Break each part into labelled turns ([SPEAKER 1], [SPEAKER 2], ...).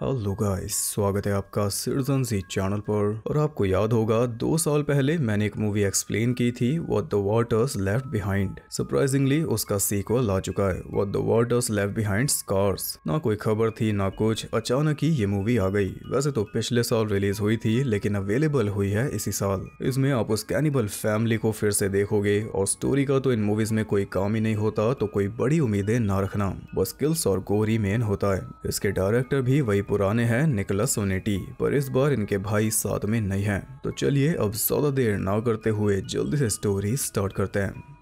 [SPEAKER 1] hello guys स्वागत है आपका सिर्जन जी चैनल पर और आपको याद होगा दो साल पहले मैंने एक मूवी एक्सप्लेन की थी what the waters left behind surprisingly उसका सीक्वल आ चुका है what the waters left behind scars ना कोई खबर थी ना कुछ अचानक ही ये मूवी आ गई वैसे तो पिछले साल रिलीज हुई थी लेकिन अवेलेबल हुई है इसी साल इसमें आप उस कैनिबल फैमिली को फिर से देखोगे और स्टोरी का तो इन मूवीज में कोई काम ही नहीं होता तो कोई बड़ी उम्मीदें ना रखना बस किल्स और गोरी मेन होता है इसके डायरेक्टर भी वही पुराने हैं निकोलस ओनेटी पर इस बार इनके भाई साथ में नहीं हैं तो चलिए अब ज्यादा देर ना करते हुए जल्दी से स्टोरी स्टार्ट करते हैं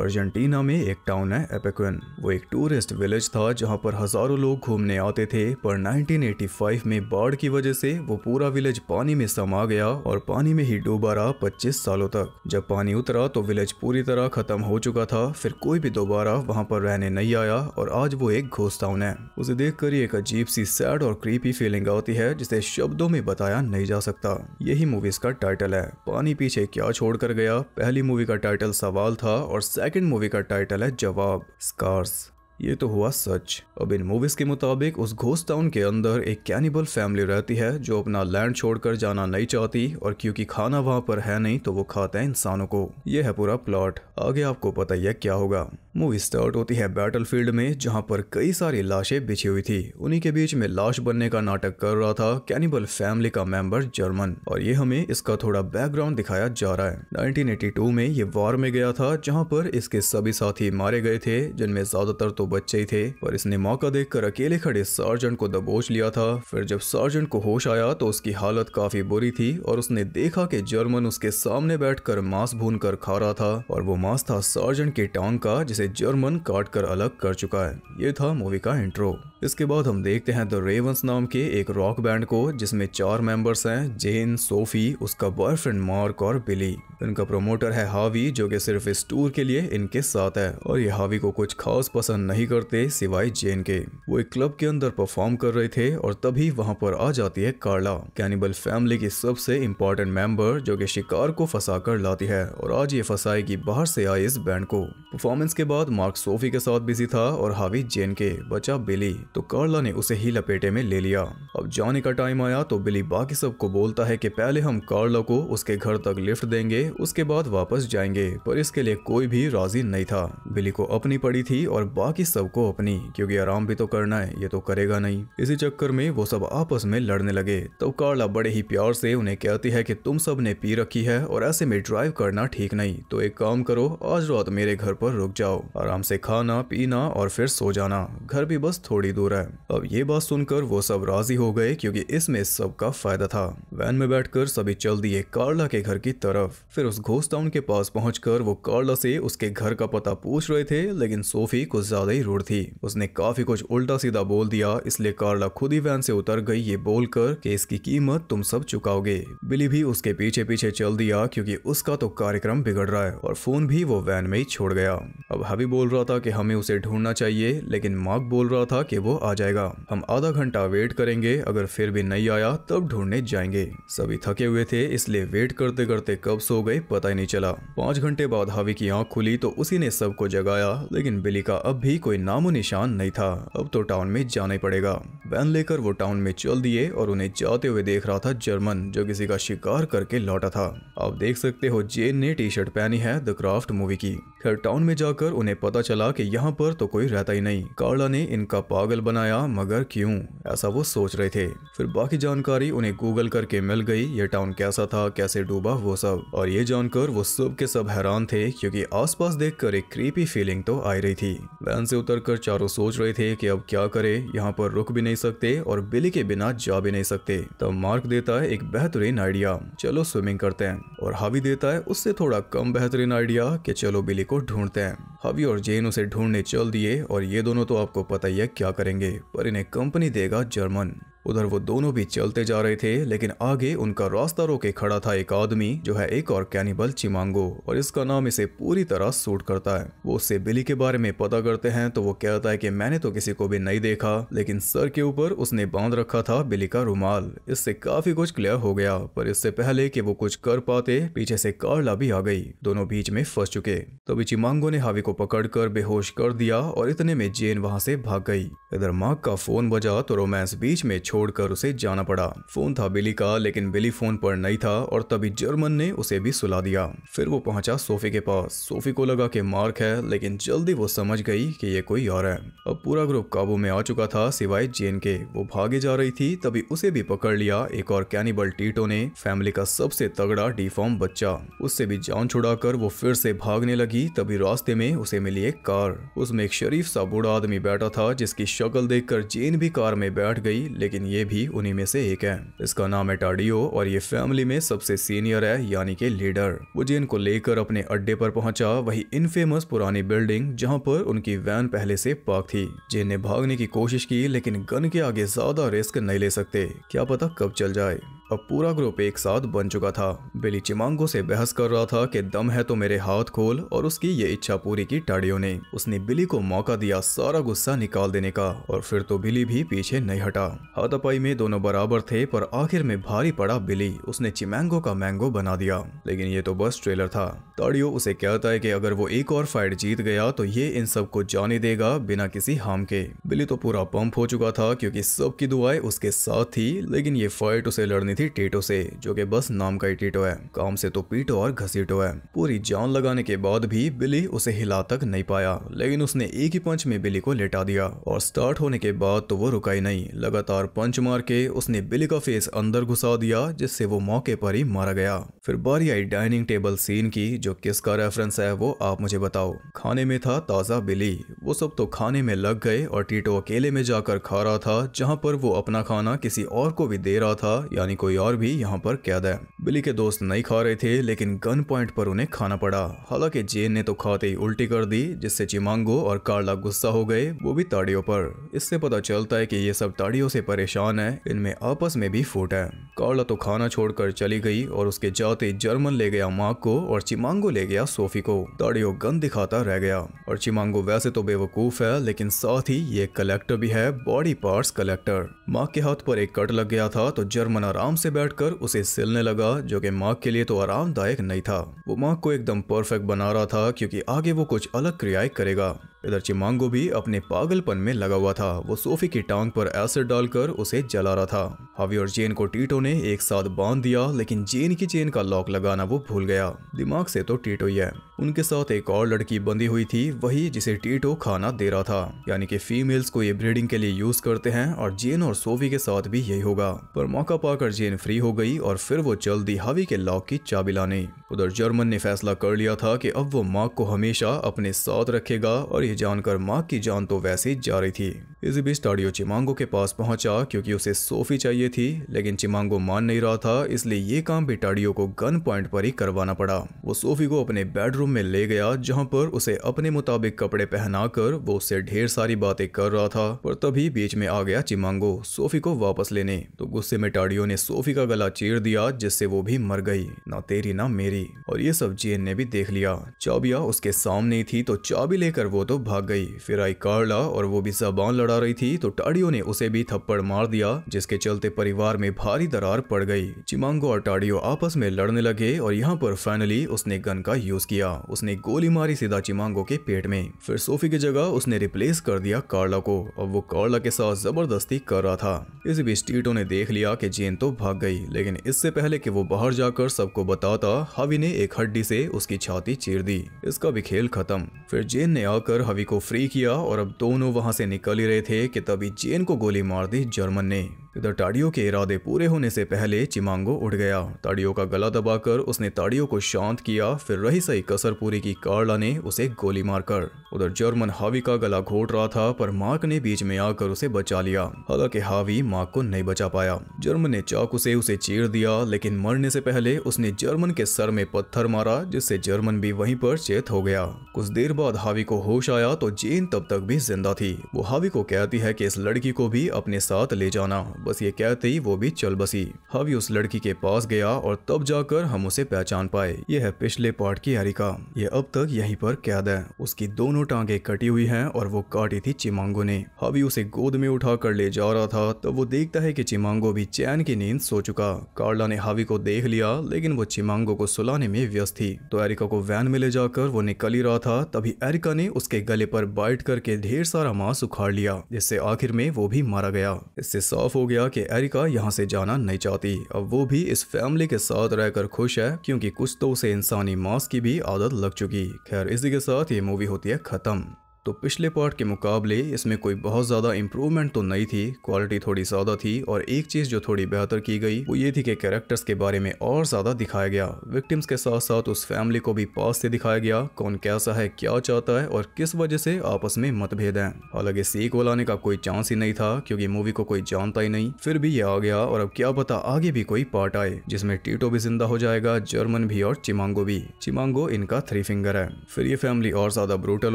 [SPEAKER 1] अर्जेंटीना में एक टाउन है एपेक्विन वो एक टूरिस्ट विलेज था जहाँ पर हजारों लोग घूमने आते थे पर 1985 में बाढ़ की वजह से वो पूरा विलेज पानी में समा गया और पानी में ही डूबा रहा पच्चीस सालों तक जब पानी उतरा तो विलेज पूरी तरह खत्म हो चुका था फिर कोई भी दोबारा वहाँ पर रहने नहीं आया और आज वो एक घोष टाउन है उसे देख कर एक अजीब सी सैड और क्रीपी फीलिंग आती है जिसे शब्दों में बताया नहीं जा सकता यही मूवी इसका टाइटल है पानी पीछे क्या छोड़ कर गया पहली मूवी का टाइटल सवाल था और सेकंड मूवी का टाइटल है जवाब स्कार्स ये तो हुआ सच अब इन मूवीज के मुताबिक उस घोस्ट टाउन के अंदर एक कैनिबल फैमिली रहती है जो अपना लैंड छोड़कर जाना नहीं चाहती और क्योंकि खाना वहां पर है नहीं तो वो खाते हैं इंसानों को यह है पूरा प्लॉट आगे आपको पता ही क्या होगा मूवी स्टार्ट होती है बैटलफील्ड में जहां पर कई सारी लाशें बिछी हुई थी उन्हीं के बीच में लाश बनने का नाटक कर रहा था कैनिबल फैमिली का मेंबर जर्मन और ये हमें इसका थोड़ा बैकग्राउंड दिखाया जा रहा है नाइनटीन में ये वॉर में गया था जहाँ पर इसके सभी साथी मारे गए थे जिनमें ज्यादातर तो बच्चे ही थे पर इसने मौका देखकर अकेले खड़े सार्जेंट को दबोच लिया था फिर जब सार्जेंट को होश आया तो उसकी हालत काफी बुरी थी और उसने देखा कि जर्मन उसके सामने बैठकर मांस भून कर खा रहा था और वो मांस था सार्जेंट के टांग का जिसे जर्मन काट कर अलग कर चुका है ये था मूवी का इंट्रो इसके बाद हम देखते हैं द रेवंस नाम के एक रॉक बैंड को जिसमें चार मेंबर्स हैं जेन सोफी उसका बॉयफ्रेंड मार्क और बिली इनका प्रोमोटर है हावी जो कि सिर्फ इस टूर के लिए इनके साथ है और ये हावी को कुछ खास पसंद नहीं नहीं करते सिवाय जेन के वो एक क्लब के अंदर परफॉर्म कर रहे थे और तभी वहां पर आ जाती है कार्ला कैनिबल फैमिली की सबसे इम्पोर्टेंट मेंबर जो कि शिकार को फंसा कर लाती है और आज ये फंसाएगी बाहर से आई इस बैंड को परफॉर्मेंस के बाद मार्क सोफी के साथ बिजी था और हावी जेन के बचा बिली तो कार्ला ने उसे ही लपेटे में ले लिया अब जाने का टाइम आया तो बिली बाकी सबको बोलता है की पहले हम कार्ला को उसके घर तक लिफ्ट देंगे उसके बाद वापस जाएंगे पर इसके लिए कोई भी राजी नहीं था बिली को अपनी पड़ी थी और बाकी सबको अपनी क्योंकि आराम भी तो करना है ये तो करेगा नहीं इसी चक्कर में वो सब आपस में लड़ने लगे तो कार्ला बड़े ही प्यार से उन्हें कहती है कि तुम सब ने पी रखी है और ऐसे में ड्राइव करना ठीक नहीं तो एक काम करो आज रात मेरे घर पर रुक जाओ आराम से खाना पीना और फिर सो जाना घर भी बस थोड़ी दूर है अब ये बात सुनकर वो सब राजी हो गए क्योंकि इसमें सबका फायदा था वैन में बैठकर सभी चल दिए कार्ला के घर की तरफ फिर उस घोस्ताउन के पास पहुंचकर वो कार्ला से उसके घर का पता पूछ रहे थे लेकिन सोफी कुछ ज्यादा गई रोड थी उसने काफी कुछ उल्टा सीधा बोल दिया इसलिए कार्ला खुद ही वैन से उतर गई ये बोलकर कि इसकी कीमत तुम सब चुकाओगे बिली भी उसके पीछे पीछे चल दिया क्योंकि उसका तो कार्यक्रम बिगड़ रहा है और फोन भी वो वैन में ही छोड़ गया अब हबी बोल रहा था की हमें उसे ढूंढना चाहिए लेकिन मार्क बोल रहा था की वो आ जाएगा हम आधा घंटा वेट करेंगे अगर फिर भी नहीं आया तब ढूंढने जाएंगे सभी थके हुए थे इसलिए वेट करते करते कब सो गए पता ही नहीं चला पांच घंटे बाद हवी की आंख खुली तो उसी ने सबको जगाया लेकिन बिली का अब भी कोई नामो निशान नहीं था अब तो टाउन में जाना ही पड़ेगा वैन लेकर वो टाउन में चल दिए और उन्हें जाते हुए देख रहा था जर्मन जो किसी का शिकार करके लौटा था आप देख सकते हो जेन ने टी शर्ट पहनी है द क्राफ्ट मूवी की खैर टाउन में जाकर उन्हें पता चला की यहाँ पर तो कोई रहता ही नहीं कार्ला ने इनका पागल बनाया मगर क्यूँ ऐसा वो सोच रहे थे फिर बाकी जानकारी उन्हें गूगल करके मिल गई ये टाउन कैसा था कैसे डूबा वो सब और ये जानकर वो सब के सब हैरान थे क्योंकि आसपास देखकर एक क्रीपी फीलिंग तो आ रही थी वैन से से उतरकर चारों सोच रहे थे कि अब क्या करें यहाँ पर रुक भी नहीं सकते और बिली के बिना जा भी नहीं सकते तब मार्क देता है एक बेहतरीन आइडिया चलो स्विमिंग करते हैं और हावी देता है उससे थोड़ा कम बेहतरीन आइडिया कि चलो बिली को ढूंढते हैं हावी और जेन उसे ढूंढने चल दिए और ये दोनों तो आपको पता ही है क्या करेंगे पर इन्हें कंपनी देगा जर्मन उधर वो दोनों भी चलते जा रहे थे लेकिन आगे उनका रास्ता रोके खड़ा था एक आदमी जो है एक और कैनिबल चिमांगो और इसका नाम इसे पूरी तरह सूट करता है वो उससे बिली के बारे में पता करते हैं तो वो कहता है कि मैंने तो किसी को भी नहीं देखा लेकिन सर के ऊपर उसने बांध रखा था बिली का रुमाल इससे काफी कुछ क्लियर हो गया पर इससे पहले की वो कुछ कर पाते पीछे से कारला भी आ गई दोनों बीच में फंस चुके तभी चिमांगो ने हावी को पकड़ बेहोश कर दिया और इतने में जेन वहां से भाग गई इधर माँ का फोन बजा तो रोमांस बीच में छोड़ छोड़कर उसे जाना पड़ा फोन था बिली का लेकिन बिली फोन पर नहीं था और तभी जर्मन ने उसे भी सुला दिया फिर वो पहुंचा सोफी के पास सोफी को लगा कि मार्क है लेकिन जल्दी वो समझ गई कि ये कोई और है अब पूरा ग्रुप काबू में आ चुका था सिवाय जेन के वो भागे जा रही थी तभी उसे भी पकड़ लिया एक और कैनिबल टीटो ने फैमिली का सबसे तगड़ा डिफॉर्म बच्चा उससे भी जान छुड़ा वो फिर से भागने लगी तभी रास्ते में उसे मिली एक कार उसमें एक शरीफ सा बूढ़ा आदमी बैठा था जिसकी शक्ल देखकर जेन भी कार में बैठ गई लेकिन ये भी उन्हीं में से एक है इसका नाम है टाडियो और ये फैमिली में सबसे सीनियर है यानी के लीडर वो जिन को लेकर अपने अड्डे पर पहुंचा वही इनफेमस पुरानी बिल्डिंग जहां पर उनकी वैन पहले से पार्क थी जिन ने भागने की कोशिश की लेकिन गन के आगे ज्यादा रिस्क नहीं ले सकते क्या पता कब चल जाए अब पूरा ग्रुप एक साथ बन चुका था बिली चिमांगो से बहस कर रहा था कि दम है तो मेरे हाथ खोल और उसकी ये इच्छा पूरी की टाड़ियों ने उसने बिली को मौका दिया सारा गुस्सा निकाल देने का और फिर तो बिली भी पीछे नहीं हटा हाथापाई में दोनों बराबर थे पर आखिर में भारी पड़ा बिली उसने चिमैंगो का मैंगो बना दिया लेकिन ये तो बस ट्रेलर था ताड़ियो उसे कहता है कि अगर वो एक और फाइट जीत गया तो ये इन सब को जाने देगा बिना किसी हार्म के बिली तो पूरा पंप हो चुका था क्योंकि सबकी दुआएं उसके साथ थी लेकिन ये फाइट उसे लड़ने थी टेटो से जो कि बस नाम का ही टेटो है काम से तो पीटो और घसीटो है पूरी जान लगाने के बाद भी बिली उसे हिला तक नहीं पाया लेकिन उसने एक ही पंच में बिली को लेटा दिया और स्टार्ट होने के बाद तो वो रुका ही नहीं लगातार पंच मार के उसने बिली का फेस अंदर घुसा दिया जिससे वो मौके पर ही मारा गया फिर बारी आई डाइनिंग टेबल सीन की जो किसका रेफरेंस है वो आप मुझे बताओ खाने में था ताज़ा बिली वो सब तो खाने में लग गए और टीटो अकेले में जाकर खा रहा था जहाँ पर वो अपना खाना किसी और को भी दे रहा था यानी कोई और भी यहाँ पर कैद है बिली के दोस्त नहीं खा रहे थे लेकिन गन पॉइंट पर उन्हें खाना पड़ा हालांकि जेन ने तो खाते ही उल्टी कर दी जिससे चिमांगो और कार्ला गुस्सा हो गए वो भी ताड़ियों पर इससे पता चलता है कि ये सब ताड़ियों से परेशान है इनमें आपस में भी फूट है कार्ला तो खाना छोड़कर चली गई और उसके जाते जर्मन ले गया मार्क को और चिमांगो ले गया सोफी को ताड़ियों गन दिखाता रह गया और चिमांगो वैसे तो बेवकूफ है लेकिन साथ ही ये कलेक्टर भी है बॉडी पार्ट कलेक्टर माँ के हाथ पर एक कट लग गया था तो जर्मन आराम से बैठ उसे सिलने लगा जो कि मार्क के लिए तो आरामदायक नहीं था वो मार्क को एकदम परफेक्ट बना रहा था क्योंकि आगे वो कुछ अलग क्रियाएं करेगा इधर चिमांगो भी अपने पागलपन में लगा हुआ था वो सोफी की टांग पर एसिड डालकर उसे जला रहा था हवी और जेन को टीटो ने एक साथ बांध दिया लेकिन जेन की चेन का लॉक लगाना वो भूल गया दिमाग से तो टीटो ही है उनके साथ एक और लड़की बंधी हुई थी वही जिसे टीटो खाना दे रहा था यानी कि फीमेल्स को ये ब्रीडिंग के लिए यूज करते हैं और जेन और सोफी के साथ भी यही होगा पर मौका पाकर जेन फ्री हो गई और फिर वो जल्दी हवी के लॉक की चाबी लाने उधर जर्मन ने फैसला कर लिया था कि अब वो मार्क को हमेशा अपने साथ रखेगा और ये जानकर माँ की जान तो वैसे जा रही थी इसी बीच टाडियो चिमांगो के पास पहुंचा क्योंकि उसे सोफी चाहिए थी लेकिन चिमांगो मान नहीं रहा था इसलिए ये काम भी टाडियो को गन पॉइंट पर ही करवाना पड़ा वो सोफी को अपने बेडरूम में ले गया जहाँ पर उसे अपने मुताबिक कपड़े पहनाकर वो उससे ढेर सारी बातें कर रहा था पर तभी बीच में आ गया चिमांगो सोफी को वापस लेने तो गुस्से में टाडियो ने सोफी का गला चीर दिया जिससे वो भी मर गई न तेरी ना मेरी और ये सब जेन ने भी देख लिया चाबिया उसके सामने थी तो चाबी लेकर वो तो भाग गई फिर आई कार्ला और वो भी जबान लड़ा चला रही थी तो टाड़ियों ने उसे भी थप्पड़ मार दिया जिसके चलते परिवार में भारी दरार पड़ गई चिमांगो और टाड़ियों आपस में लड़ने लगे और यहाँ पर फाइनली उसने गन का यूज किया उसने गोली मारी सीधा चिमांगो के पेट में फिर सोफी की जगह उसने रिप्लेस कर दिया कार्ला को और वो कार्ला के साथ जबरदस्ती कर रहा था इस बीच टीटो ने देख लिया की जेन तो भाग गई लेकिन इससे पहले की वो बाहर जाकर सबको बताता हवी ने एक हड्डी से उसकी छाती चीर दी इसका भी खेल खत्म फिर जेन ने आकर हवी को फ्री किया और अब दोनों वहां से निकल ही रहे रहे थे कि तभी जेन को गोली मार दी जर्मन ने इधर ताड़ियों के इरादे पूरे होने से पहले चिमांगो उठ गया ताड़ियों का गला दबाकर उसने ताड़ियों को शांत किया फिर रही सही कसर पूरी की कार्ला ने उसे गोली मारकर उधर जर्मन हावी का गला घोट रहा था पर मार्क ने बीच में आकर उसे बचा लिया हालांकि हावी मार्क को नहीं बचा पाया जर्मन ने चाकू से उसे चीर दिया लेकिन मरने से पहले उसने जर्मन के सर में पत्थर मारा जिससे जर्मन भी वही पर चेत हो गया कुछ देर बाद हावी को होश आया तो जेन तब तक भी जिंदा थी वो हावी को कहती है की इस लड़की को भी अपने साथ ले जाना बस ये कहते ही वो भी चल बसी हवी उस लड़की के पास गया और तब जाकर हम उसे पहचान पाए यह है पिछले पार्ट की हरिका ये अब तक यहीं पर कैद है उसकी दोनों टांगे कटी हुई हैं और वो काटी थी चिमांगो ने हवी उसे गोद में उठा कर ले जा रहा था तब वो देखता है की चिमांगो भी चैन की नींद सो चुका कार्ला ने हावी को देख लिया लेकिन वो चिमांगो को सुलाने में व्यस्त थी तो एरिका को वैन में ले जाकर वो निकल ही रहा था तभी एरिका ने उसके गले पर बाइट करके ढेर सारा मांस उखाड़ लिया जिससे आखिर में वो भी मारा गया इससे साफ हो गया सोल्विया कि एरिका यहाँ से जाना नहीं चाहती अब वो भी इस फैमिली के साथ रहकर खुश है क्योंकि कुछ तो उसे इंसानी मांस की भी आदत लग चुकी खैर इसी के साथ ये मूवी होती है खत्म तो पिछले पार्ट के मुकाबले इसमें कोई बहुत ज़्यादा इम्प्रूवमेंट तो नहीं थी क्वालिटी थोड़ी ज़्यादा थी और एक चीज़ जो थोड़ी बेहतर की गई वो ये थी कि कैरेक्टर्स के बारे में और ज़्यादा दिखाया गया विक्टिम्स के साथ साथ उस फैमिली को भी पास से दिखाया गया कौन कैसा है क्या चाहता है और किस वजह से आपस में मतभेद हैं हालांकि सीक्वल आने का कोई चांस ही नहीं था क्योंकि मूवी को कोई जानता ही नहीं फिर भी ये आ गया और अब क्या पता आगे भी कोई पार्ट आए जिसमें टीटो भी जिंदा हो जाएगा जर्मन भी और चिमांगो भी चिमांगो इनका थ्री फिंगर है फिर ये फैमिली और ज़्यादा ब्रूटल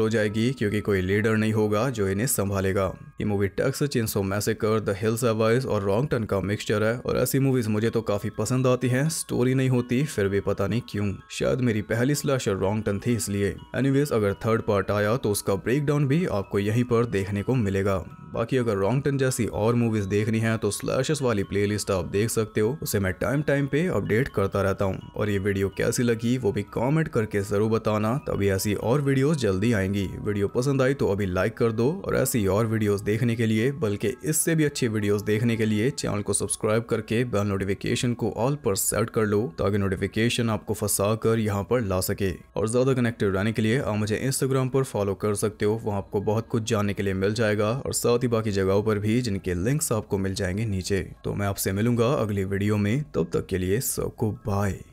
[SPEAKER 1] हो जाएगी क्योंकि भी कोई लीडर नहीं होगा जो इन्हें संभालेगा ये movie Texas chainsaw massacre the hills have eyes और रॉन्ग टन का मिक्सचर है और ऐसी मूवीज मुझे तो काफी पसंद आती हैं स्टोरी नहीं होती फिर भी पता नहीं क्यों शायद मेरी पहली स्लैशर रॉन्ग टन थी इसलिए एनीवेज अगर थर्ड पार्ट आया तो उसका ब्रेकडाउन भी आपको यहीं पर देखने को मिलेगा बाकी अगर रॉन्ग टन जैसी और मूवीज देखनी है तो स्लैशेस वाली प्लेलिस्ट आप देख सकते हो उसे मैं टाइम टाइम पे अपडेट करता रहता हूँ और ये वीडियो कैसी लगी वो भी कॉमेंट करके जरूर बताना तभी ऐसी और वीडियो जल्दी आएंगी वीडियो पसंद पसंद आई तो अभी लाइक कर दो और ऐसी और वीडियोस देखने के लिए बल्कि इससे भी अच्छी वीडियोस देखने के लिए चैनल को सब्सक्राइब करके बेल नोटिफिकेशन को ऑल पर सेट कर लो ताकि नोटिफिकेशन आपको फंसा कर यहाँ पर ला सके और ज़्यादा कनेक्टेड रहने के लिए आप मुझे इंस्टाग्राम पर फॉलो कर सकते हो वहाँ आपको बहुत कुछ जानने के लिए मिल जाएगा और साथ ही बाकी जगहों पर भी जिनके लिंक्स आपको मिल जाएंगे नीचे तो मैं आपसे मिलूंगा अगली वीडियो में तब तक के लिए सबको बाय